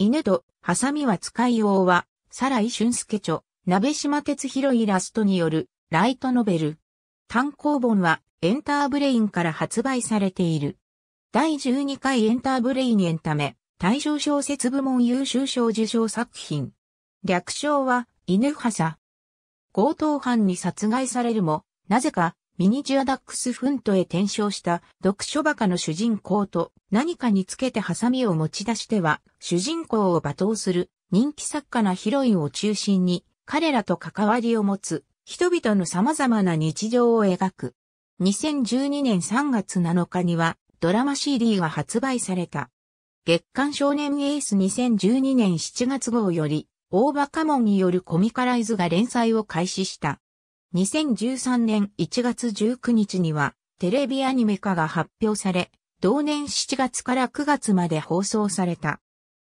犬戸、ハサミは使いようは、サライ俊介著、鍋島哲弘イラストによる、ライトノベル。単行本は、エンターブレインから発売されている。第12回エンターブレインエンタメ、大賞小説部門優秀賞受賞作品。略称は、犬ハサ。強盗犯に殺害されるも、なぜか、ミニジアダックスフントへ転生した読書バカの主人公と何かにつけてハサミを持ち出しては主人公を罵倒する人気作家なヒロインを中心に彼らと関わりを持つ人々の様々な日常を描く。2012年3月7日にはドラマ CD が発売された。月刊少年エース2012年7月号より、大場カモンによるコミカライズが連載を開始した。2013年1月19日にはテレビアニメ化が発表され、同年7月から9月まで放送された。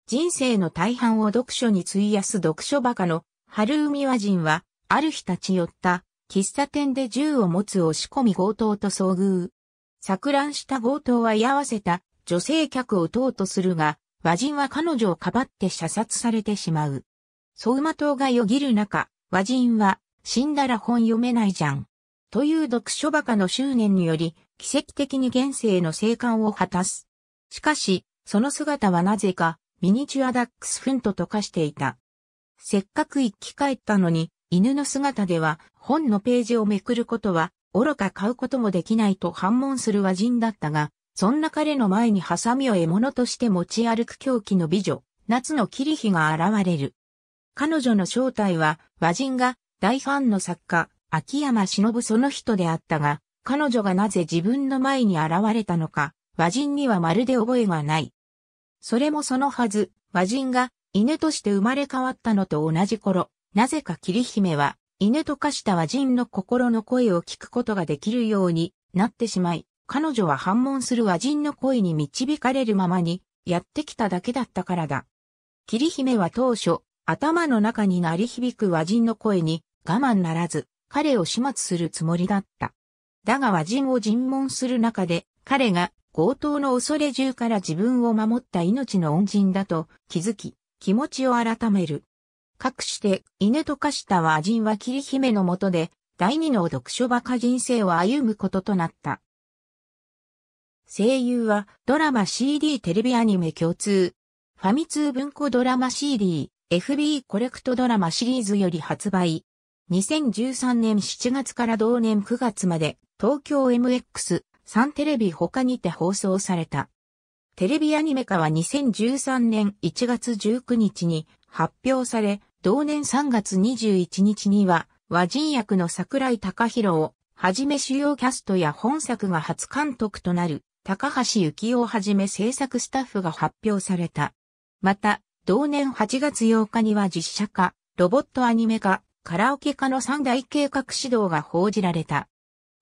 人生の大半を読書に費やす読書バカの春海和人は、ある日立ち寄った喫茶店で銃を持つ押し込み強盗と遭遇。錯乱した強盗は居合わせた女性客を撃とうとするが、和人は彼女をかばって射殺されてしまう。相馬刀がよぎる中、和人は死んだら本読めないじゃん。という読書バカの執念により、奇跡的に現世への生還を果たす。しかし、その姿はなぜか、ミニチュアダックスフントと化していた。せっかく生き返ったのに、犬の姿では本のページをめくることは、愚か買うこともできないと反問する和人だったが、そんな彼の前にハサミを獲物として持ち歩く狂気の美女、夏のキリヒが現れる。彼女の正体は、和人が大ファンの作家、秋山忍その人であったが、彼女がなぜ自分の前に現れたのか、和人にはまるで覚えがない。それもそのはず、和人が犬として生まれ変わったのと同じ頃、なぜか霧姫は犬と化した和人の心の声を聞くことができるようになってしまい、彼女は反問する和人の声に導かれるままにやってきただけだったからだ。霧姫は当初、頭の中に鳴り響く和人の声に我慢ならず、彼を始末するつもりだった。だが和人を尋問する中で、彼が強盗の恐れ中から自分を守った命の恩人だと気づき、気持ちを改める。かくして、稲と化した和人は霧姫のもとで、第二の読書バカ人生を歩むこととなった。声優はドラマ CD テレビアニメ共通、ファミ通文庫ドラマ CD、FB コレクトドラマシリーズより発売、2013年7月から同年9月まで東京 MX 3テレビ他にて放送された。テレビアニメ化は2013年1月19日に発表され、同年3月21日には和人役の桜井隆弘をはじめ主要キャストや本作が初監督となる高橋幸夫をはじめ制作スタッフが発表された。また、同年8月8日には実写化、ロボットアニメ化、カラオケ化の三大計画指導が報じられた。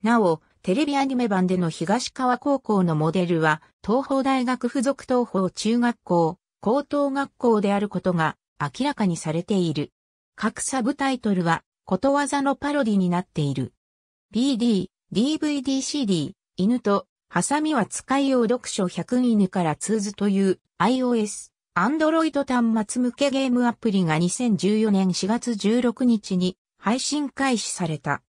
なお、テレビアニメ版での東川高校のモデルは、東方大学附属東方中学校、高等学校であることが明らかにされている。各サブタイトルは、ことわざのパロディになっている。BD、DVD、CD、犬と、ハサミは使いよう読書100犬から通ずという iOS Android 端末向けゲームアプリが2014年4月16日に配信開始された。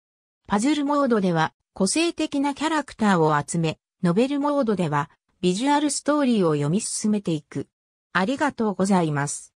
パズルモードでは個性的なキャラクターを集め、ノベルモードではビジュアルストーリーを読み進めていく。ありがとうございます。